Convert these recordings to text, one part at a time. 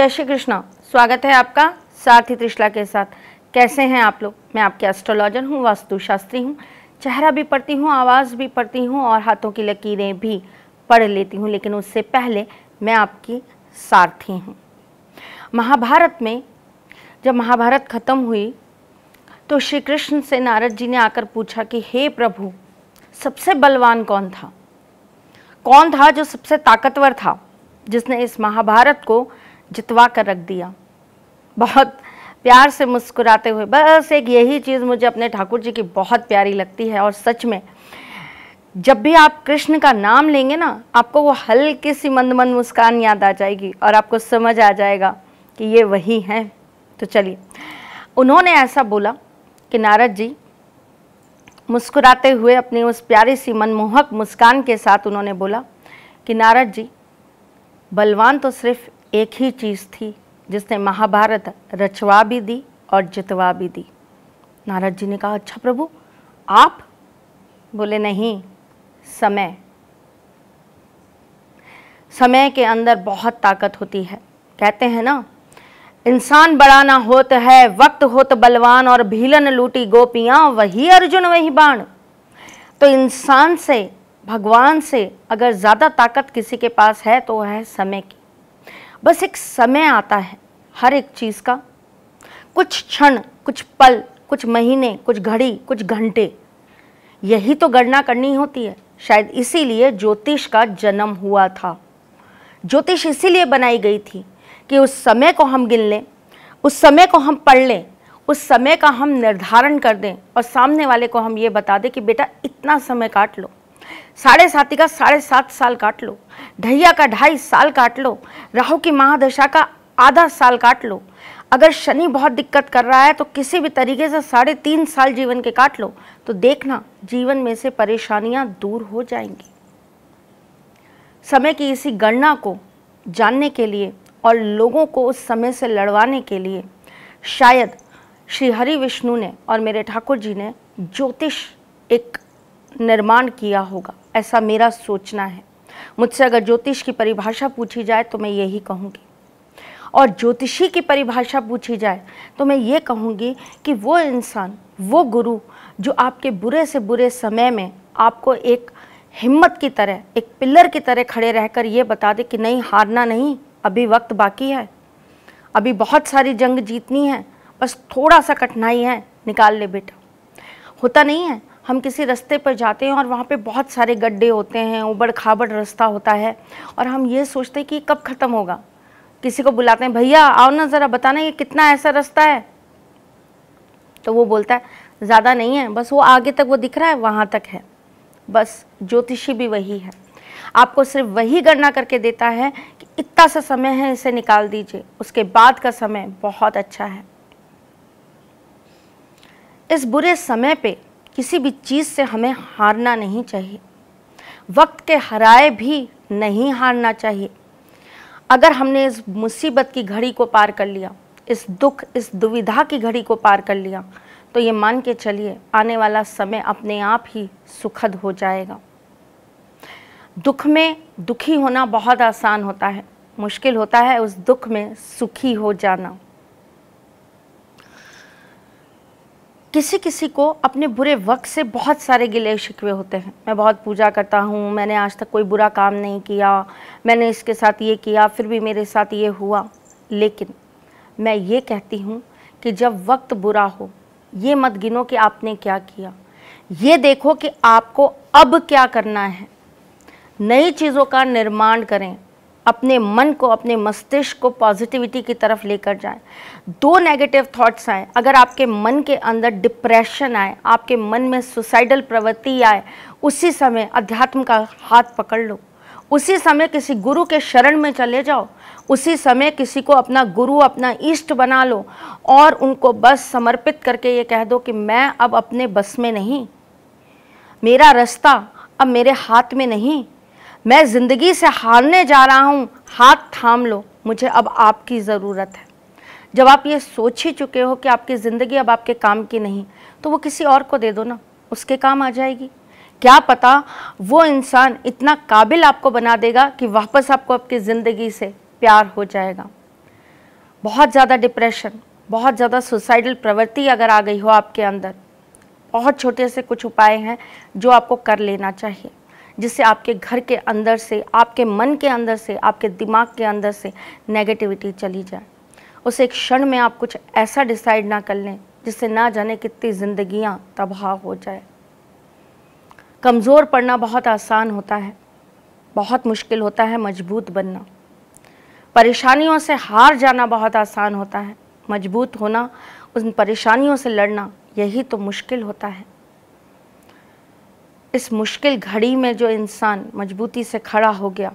जय श्री कृष्णा स्वागत है आपका सारथी त्रिशला के साथ कैसे हैं आप लोग मैं आपके एस्ट्रोलॉजर हूँ वास्तुशास्त्री हूँ चेहरा भी पढ़ती हूँ आवाज़ भी पढ़ती हूँ और हाथों की लकीरें भी पढ़ लेती हूँ लेकिन उससे पहले मैं आपकी सारथी हूँ महाभारत में जब महाभारत ख़त्म हुई तो श्री कृष्ण से नारद जी ने आकर पूछा कि हे प्रभु सबसे बलवान कौन था कौन था जो सबसे ताकतवर था जिसने इस महाभारत को जितवा कर रख दिया बहुत प्यार से मुस्कुराते हुए बस एक यही चीज़ मुझे अपने ठाकुर जी की बहुत प्यारी लगती है और सच में जब भी आप कृष्ण का नाम लेंगे ना आपको वो हल्की सी मंद मंद मुस्कान याद आ जाएगी और आपको समझ आ जाएगा कि ये वही हैं तो चलिए उन्होंने ऐसा बोला कि नारद जी मुस्कुराते हुए अपनी उस प्यारी सी मनमोहक मुस्कान के साथ उन्होंने बोला कि नारद जी बलवान तो सिर्फ एक ही चीज़ थी जिसने महाभारत रचवा भी दी और जितवा भी दी नारद जी ने कहा अच्छा प्रभु आप बोले नहीं समय समय के अंदर बहुत ताकत होती है कहते हैं ना इंसान बड़ा ना होत है वक्त होत बलवान और भीलन लूटी गोपियां वही अर्जुन वही बाण तो इंसान से भगवान से अगर ज़्यादा ताकत किसी के पास है तो वह है समय की बस एक समय आता है हर एक चीज़ का कुछ क्षण कुछ पल कुछ महीने कुछ घड़ी कुछ घंटे यही तो गणना करनी होती है शायद इसीलिए ज्योतिष का जन्म हुआ था ज्योतिष इसीलिए बनाई गई थी कि उस समय को हम गिन लें उस समय को हम पढ़ लें उस समय का हम निर्धारण कर दें और सामने वाले को हम ये बता दें कि बेटा इतना समय काट लो साढ़े साथी का साढ़े सात साल काट लो ढैया का ढाई साल काट लो राहु की महादशा का आधा साल काट लो अगर शनि बहुत दिक्कत कर रहा है तो किसी भी तरीके से साढ़े तीन साल जीवन के काट लो तो देखना जीवन में से परेशानियां दूर हो जाएंगी समय की इसी गणना को जानने के लिए और लोगों को उस समय से लड़वाने के लिए शायद श्री हरि विष्णु ने और मेरे ठाकुर जी ने ज्योतिष एक निर्माण किया होगा ऐसा मेरा सोचना है मुझसे अगर ज्योतिष की परिभाषा पूछी जाए तो मैं यही कहूँगी और ज्योतिषी की परिभाषा पूछी जाए तो मैं ये कहूँगी कि वो इंसान वो गुरु जो आपके बुरे से बुरे समय में आपको एक हिम्मत की तरह एक पिलर की तरह खड़े रहकर ये बता दे कि नहीं हारना नहीं अभी वक्त बाकी है अभी बहुत सारी जंग जीतनी है बस थोड़ा सा कठिनाई है निकाल ले बेटा होता नहीं है हम किसी रास्ते पर जाते हैं और वहाँ पे बहुत सारे गड्ढे होते हैं उबड़ खाबड़ रास्ता होता है और हम ये सोचते हैं कि कब ख़त्म होगा किसी को बुलाते हैं भैया आओ ना ज़रा बताना ये कितना ऐसा रास्ता है तो वो बोलता है ज़्यादा नहीं है बस वो आगे तक वो दिख रहा है वहाँ तक है बस ज्योतिषी भी वही है आपको सिर्फ वही गणना करके देता है कि इतना सा समय है इसे निकाल दीजिए उसके बाद का समय बहुत अच्छा है इस बुरे समय पे किसी भी चीज़ से हमें हारना नहीं चाहिए वक्त के हराए भी नहीं हारना चाहिए अगर हमने इस मुसीबत की घड़ी को पार कर लिया इस दुख इस दुविधा की घड़ी को पार कर लिया तो ये मान के चलिए आने वाला समय अपने आप ही सुखद हो जाएगा दुख में दुखी होना बहुत आसान होता है मुश्किल होता है उस दुख में सुखी हो जाना किसी किसी को अपने बुरे वक्त से बहुत सारे गिले शिकवे होते हैं मैं बहुत पूजा करता हूँ मैंने आज तक कोई बुरा काम नहीं किया मैंने इसके साथ ये किया फिर भी मेरे साथ ये हुआ लेकिन मैं ये कहती हूँ कि जब वक्त बुरा हो ये मत गिनो कि आपने क्या किया ये देखो कि आपको अब क्या करना है नई चीज़ों का निर्माण करें अपने मन को अपने मस्तिष्क को पॉजिटिविटी की तरफ लेकर जाएं दो नेगेटिव थॉट्स आए अगर आपके मन के अंदर डिप्रेशन आए आपके मन में सुसाइडल प्रवृत्ति आए उसी समय अध्यात्म का हाथ पकड़ लो उसी समय किसी गुरु के शरण में चले जाओ उसी समय किसी को अपना गुरु अपना इष्ट बना लो और उनको बस समर्पित करके ये कह दो कि मैं अब अपने बस में नहीं मेरा रास्ता अब मेरे हाथ में नहीं मैं ज़िंदगी से हारने जा रहा हूँ हाथ थाम लो मुझे अब आपकी ज़रूरत है जब आप ये सोच ही चुके हो कि आपकी ज़िंदगी अब आपके काम की नहीं तो वो किसी और को दे दो ना उसके काम आ जाएगी क्या पता वो इंसान इतना काबिल आपको बना देगा कि वापस आपको आपकी ज़िंदगी से प्यार हो जाएगा बहुत ज़्यादा डिप्रेशन बहुत ज़्यादा सुसाइडल प्रवृत्ति अगर आ गई हो आपके अंदर बहुत छोटे से कुछ उपाय हैं जो आपको कर लेना चाहिए जिससे आपके घर के अंदर से आपके मन के अंदर से आपके दिमाग के अंदर से नेगेटिविटी चली जाए उस एक क्षण में आप कुछ ऐसा डिसाइड ना कर लें जिससे ना जाने कितनी जिंदगियां तबाह हो जाए कमज़ोर पड़ना बहुत आसान होता है बहुत मुश्किल होता है मजबूत बनना परेशानियों से हार जाना बहुत आसान होता है मजबूत होना उन परेशानियों से लड़ना यही तो मुश्किल होता है इस मुश्किल घड़ी में जो इंसान मजबूती से खड़ा हो गया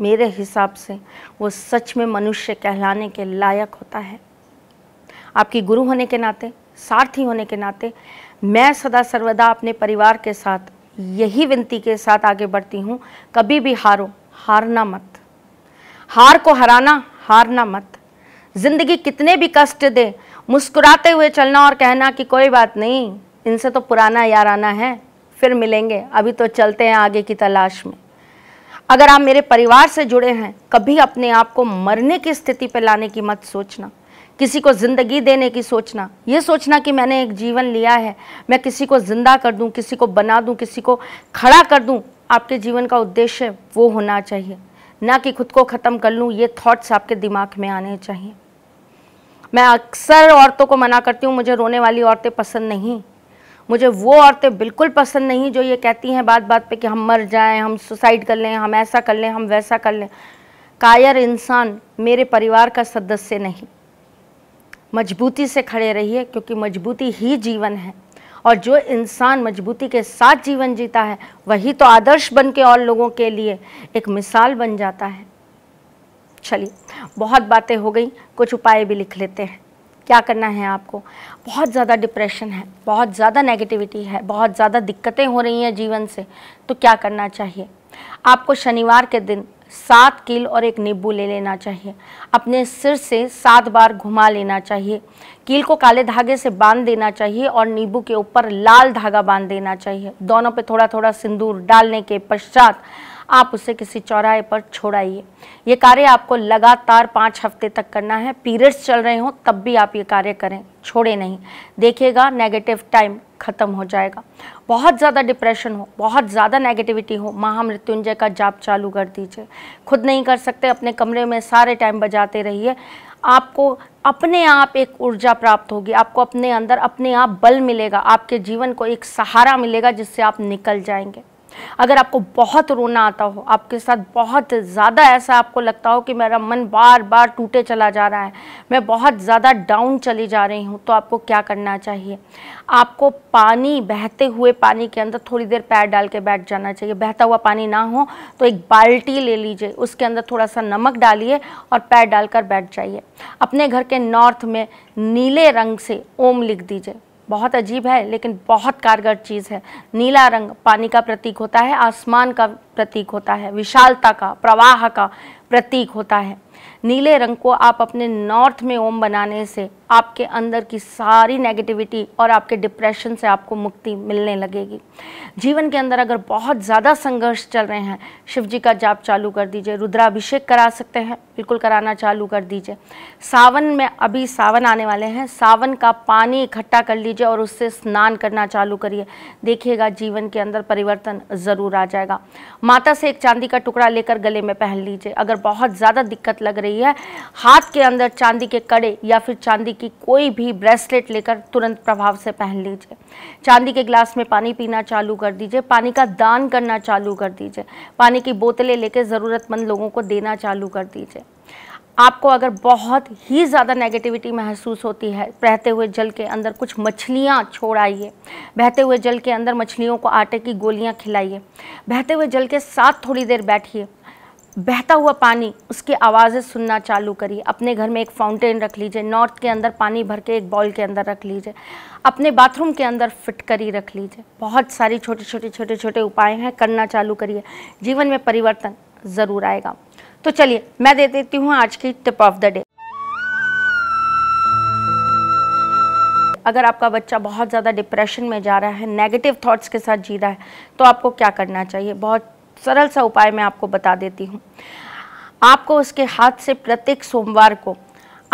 मेरे हिसाब से वो सच में मनुष्य कहलाने के लायक होता है आपकी गुरु होने के नाते सारथी होने के नाते मैं सदा सर्वदा अपने परिवार के साथ यही विनती के साथ आगे बढ़ती हूँ कभी भी हारो हारना मत हार को हराना हारना मत जिंदगी कितने भी कष्ट दे मुस्कुराते हुए चलना और कहना कि कोई बात नहीं इनसे तो पुराना यार आना है फिर मिलेंगे अभी तो चलते हैं आगे की तलाश में अगर आप मेरे परिवार से जुड़े हैं कभी अपने आप को मरने की स्थिति पर लाने की मत सोचना किसी को ज़िंदगी देने की सोचना ये सोचना कि मैंने एक जीवन लिया है मैं किसी को ज़िंदा कर दूं किसी को बना दूं किसी को खड़ा कर दूं आपके जीवन का उद्देश्य वो होना चाहिए ना कि खुद को ख़त्म कर लूँ ये थॉट्स आपके दिमाग में आने चाहिए मैं अक्सर औरतों को मना करती हूँ मुझे रोने वाली औरतें पसंद नहीं मुझे वो औरतें बिल्कुल पसंद नहीं जो ये कहती हैं बात बात पे कि हम मर जाएं हम सुसाइड कर लें हम ऐसा कर लें हम वैसा कर लें कायर इंसान मेरे परिवार का सदस्य नहीं मजबूती से खड़े रहिए क्योंकि मजबूती ही जीवन है और जो इंसान मजबूती के साथ जीवन जीता है वही तो आदर्श बन के और लोगों के लिए एक मिसाल बन जाता है चलिए बहुत बातें हो गई कुछ उपाय भी लिख लेते हैं क्या करना है आपको बहुत ज़्यादा डिप्रेशन है बहुत ज़्यादा नेगेटिविटी है बहुत ज़्यादा दिक्कतें हो रही हैं जीवन से तो क्या करना चाहिए आपको शनिवार के दिन सात किल और एक नींबू ले लेना चाहिए अपने सिर से सात बार घुमा लेना चाहिए कील को काले धागे से बांध देना चाहिए और नींबू के ऊपर लाल धागा बांध देना चाहिए दोनों पे थोड़ा थोड़ा सिंदूर डालने के पश्चात आप उसे किसी चौराहे पर छोड़ाइए ये कार्य आपको लगातार पाँच हफ्ते तक करना है पीरियड्स चल रहे हों तब भी आप ये कार्य करें छोड़े नहीं देखिएगा नेगेटिव टाइम खत्म हो जाएगा बहुत ज़्यादा डिप्रेशन हो बहुत ज़्यादा नेगेटिविटी हो महामृत्युंजय का जाप चालू कर दीजिए खुद नहीं कर सकते अपने कमरे में सारे टाइम बजाते रहिए आपको अपने आप एक ऊर्जा प्राप्त होगी आपको अपने अंदर अपने आप बल मिलेगा आपके जीवन को एक सहारा मिलेगा जिससे आप निकल जाएंगे अगर आपको बहुत रोना आता हो आपके साथ बहुत ज़्यादा ऐसा आपको लगता हो कि मेरा मन बार बार टूटे चला जा रहा है मैं बहुत ज़्यादा डाउन चली जा रही हूँ तो आपको क्या करना चाहिए आपको पानी बहते हुए पानी के अंदर थोड़ी देर पैर डाल के बैठ जाना चाहिए बहता हुआ पानी ना हो तो एक बाल्टी ले लीजिए उसके अंदर थोड़ा सा नमक डालिए और पैर डालकर बैठ जाइए अपने घर के नॉर्थ में नीले रंग से ओम लिख दीजिए बहुत अजीब है लेकिन बहुत कारगर चीज़ है नीला रंग पानी का प्रतीक होता है आसमान का प्रतीक होता है विशालता का प्रवाह का प्रतीक होता है नीले रंग को आप अपने नॉर्थ में ओम बनाने से आपके अंदर की सारी नेगेटिविटी और आपके डिप्रेशन से आपको मुक्ति मिलने लगेगी जीवन के अंदर अगर बहुत ज़्यादा संघर्ष चल रहे हैं शिव जी का जाप चालू कर दीजिए रुद्राभिषेक करा सकते हैं बिल्कुल कराना चालू कर दीजिए सावन में अभी सावन आने वाले हैं सावन का पानी इकट्ठा कर लीजिए और उससे स्नान करना चालू करिए देखिएगा जीवन के अंदर परिवर्तन ज़रूर आ जाएगा माता से एक चांदी का टुकड़ा लेकर गले में पहन लीजिए अगर बहुत ज़्यादा दिक्कत लग लग रही है हाथ के अंदर चांदी के कड़े या फिर चांदी की कोई भी ब्रेसलेट लेकर तुरंत प्रभाव से पहन लीजिए चांदी के ग्लास में पानी पीना चालू कर दीजिए पानी का दान करना चालू कर दीजिए पानी की बोतलें लेकर ज़रूरतमंद लोगों को देना चालू कर दीजिए आपको अगर बहुत ही ज़्यादा नेगेटिविटी महसूस होती है बहते हुए जल के अंदर कुछ मछलियाँ छोड़ आइए बहते हुए जल के अंदर मछलियों को आटे की गोलियाँ खिलाइए बहते हुए जल के साथ थोड़ी देर बैठिए बहता हुआ पानी उसकी आवाज़ें सुनना चालू करिए अपने घर में एक फाउंटेन रख लीजिए नॉर्थ के अंदर पानी भर के एक बॉल के अंदर रख लीजिए अपने बाथरूम के अंदर फिट करी रख लीजिए बहुत सारी छोटे छोटे छोटे छोटे उपाय हैं करना चालू करिए जीवन में परिवर्तन ज़रूर आएगा तो चलिए मैं दे देती हूँ आज की टिप ऑफ द डे अगर आपका बच्चा बहुत ज़्यादा डिप्रेशन में जा रहा है नेगेटिव थॉट्स के साथ जी रहा है तो आपको क्या करना चाहिए बहुत सरल सा उपाय मैं आपको बता देती हूँ आपको उसके हाथ से प्रत्येक सोमवार को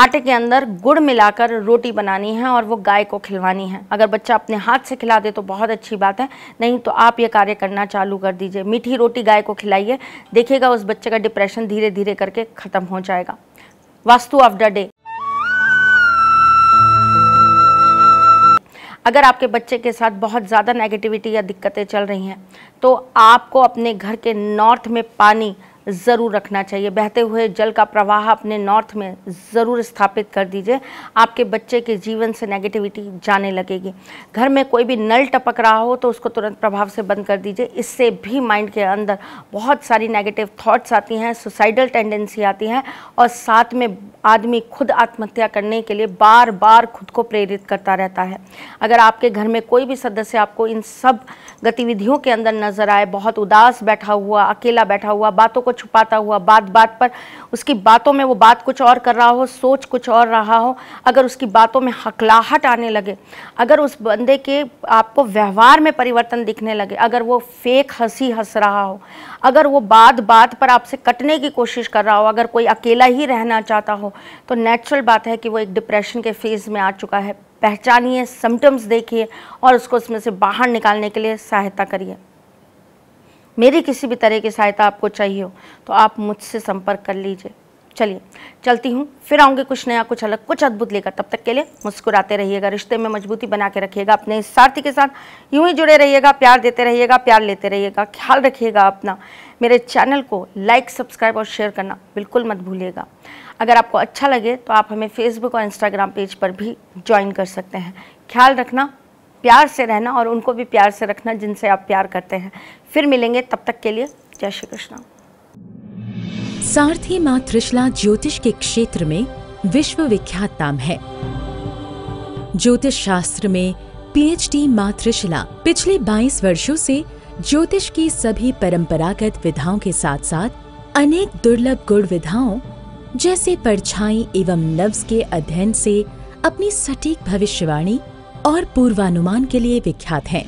आटे के अंदर गुड़ मिलाकर रोटी बनानी है और वो गाय को खिलवानी है अगर बच्चा अपने हाथ से खिला दे तो बहुत अच्छी बात है नहीं तो आप ये कार्य करना चालू कर दीजिए मीठी रोटी गाय को खिलाइए देखिएगा उस बच्चे का डिप्रेशन धीरे धीरे करके ख़त्म हो जाएगा वास्तु ऑफ द डे अगर आपके बच्चे के साथ बहुत ज़्यादा नेगेटिविटी या दिक्कतें चल रही हैं तो आपको अपने घर के नॉर्थ में पानी ज़रूर रखना चाहिए बहते हुए जल का प्रवाह अपने नॉर्थ में ज़रूर स्थापित कर दीजिए आपके बच्चे के जीवन से नेगेटिविटी जाने लगेगी घर में कोई भी नल टपक रहा हो तो उसको तुरंत प्रभाव से बंद कर दीजिए इससे भी माइंड के अंदर बहुत सारी नेगेटिव थाट्स आती हैं सुसाइडल टेंडेंसी आती हैं और साथ में आदमी खुद आत्महत्या करने के लिए बार बार खुद को प्रेरित करता रहता है अगर आपके घर में कोई भी सदस्य आपको इन सब गतिविधियों के अंदर नज़र आए बहुत उदास बैठा हुआ अकेला बैठा हुआ बातों को छुपाता हुआ बात बात पर उसकी बातों में वो बात कुछ और कर रहा हो सोच कुछ और रहा हो अगर उसकी बातों में हकलाहट आने लगे अगर उस बंदे के आपको व्यवहार में परिवर्तन दिखने लगे अगर वो फेक हंसी हंस रहा हो अगर वो बात बात पर आपसे कटने की कोशिश कर रहा हो अगर कोई अकेला ही रहना चाहता हो तो नेचुरल बात है कि वो एक डिप्रेशन के फेज़ में आ चुका है पहचानिए सिम्टम्स देखिए और उसको उसमें से बाहर निकालने के लिए सहायता करिए मेरी किसी भी तरह की सहायता आपको चाहिए हो तो आप मुझसे संपर्क कर लीजिए चलिए चलती हूँ फिर आऊँगी कुछ नया कुछ अलग कुछ अद्भुत लेकर तब तक के लिए मुस्कुराते रहिएगा रिश्ते में मजबूती बना के रखिएगा अपने इस के साथ यूं ही जुड़े रहिएगा प्यार देते रहिएगा प्यार लेते रहिएगा ख्याल रखिएगा अपना मेरे चैनल को लाइक सब्सक्राइब और शेयर करना बिल्कुल मत भूलिएगा अगर आपको अच्छा लगे तो आप हमें फेसबुक और इंस्टाग्राम पेज पर भी ज्वाइन कर सकते हैं ख्याल रखना प्यार से रहना और उनको भी प्यार से रखना जिनसे आप प्यार करते हैं फिर मिलेंगे तब तक के लिए जय श्री कृष्ण सारथी माँ त्रिशला ज्योतिष के क्षेत्र में विश्व विख्यात नाम है ज्योतिष शास्त्र में पीएचडी माँ त्रिशला पिछले 22 वर्षों से ज्योतिष की सभी परंपरागत विधाओं के साथ साथ अनेक दुर्लभ गुण विधाओं जैसे परछाई एवं नव्स के अध्ययन से अपनी सटीक भविष्यवाणी और पूर्वानुमान के लिए विख्यात हैं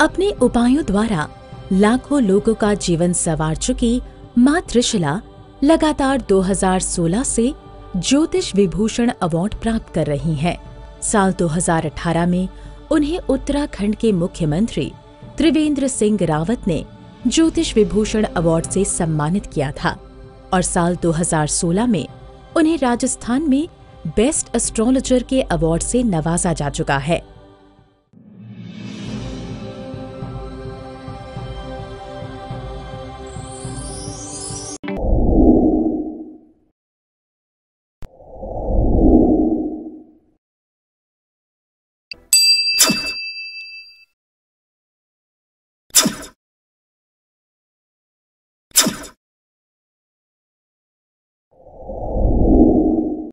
अपने उपायों द्वारा लाखों लोगों का जीवन संवार चुकी माँ त्रिशला लगातार 2016 से ज्योतिष विभूषण अवार्ड प्राप्त कर रही हैं साल 2018 में उन्हें उत्तराखंड के मुख्यमंत्री त्रिवेंद्र सिंह रावत ने ज्योतिष विभूषण अवार्ड से सम्मानित किया था और साल 2016 में उन्हें राजस्थान में बेस्ट एस्ट्रोलॉजर के अवार्ड से नवाजा जा चुका है